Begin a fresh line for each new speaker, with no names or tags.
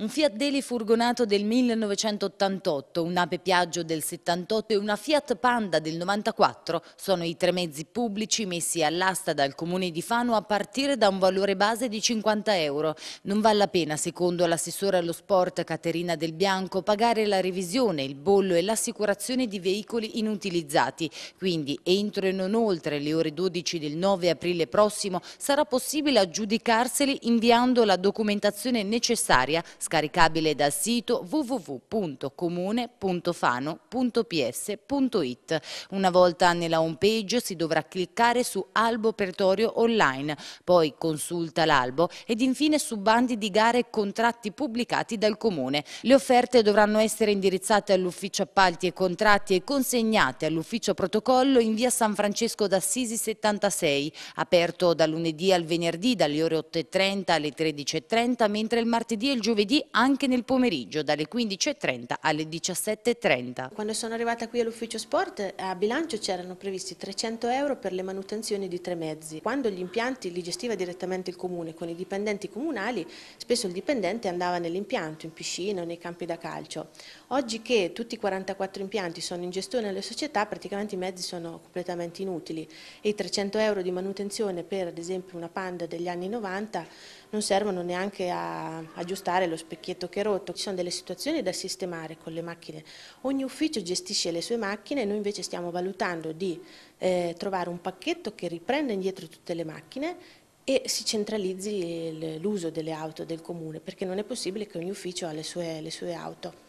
Un Fiat Deli furgonato del 1988, un Ape Piaggio del 78 e una Fiat Panda del 94 sono i tre mezzi pubblici messi all'asta dal comune di Fano a partire da un valore base di 50 euro. Non vale la pena, secondo l'assessore allo sport Caterina Del Bianco, pagare la revisione, il bollo e l'assicurazione di veicoli inutilizzati. Quindi, entro e non oltre le ore 12 del 9 aprile prossimo, sarà possibile aggiudicarseli inviando la documentazione necessaria scaricabile dal sito www.comune.fano.ps.it. Una volta nella home page si dovrà cliccare su Albo Pertorio Online, poi consulta l'albo ed infine su bandi di gare e contratti pubblicati dal Comune. Le offerte dovranno essere indirizzate all'ufficio appalti e contratti e consegnate all'ufficio protocollo in via San Francesco d'Assisi 76, aperto da lunedì al venerdì dalle ore 8.30 alle 13.30, mentre il martedì e il giovedì anche nel pomeriggio dalle 15.30 alle 17.30.
Quando sono arrivata qui all'ufficio sport eh, a bilancio c'erano previsti 300 euro per le manutenzioni di tre mezzi. Quando gli impianti li gestiva direttamente il comune con i dipendenti comunali, spesso il dipendente andava nell'impianto, in piscina o nei campi da calcio. Oggi che tutti i 44 impianti sono in gestione alle società, praticamente i mezzi sono completamente inutili e i 300 euro di manutenzione per ad esempio una Panda degli anni 90 non servono neanche a aggiustare lo specchietto che è rotto, ci sono delle situazioni da sistemare con le macchine, ogni ufficio gestisce le sue macchine, noi invece stiamo valutando di eh, trovare un pacchetto che riprenda indietro tutte le macchine e si centralizzi l'uso delle auto del comune, perché non è possibile che ogni ufficio ha le sue, le sue auto.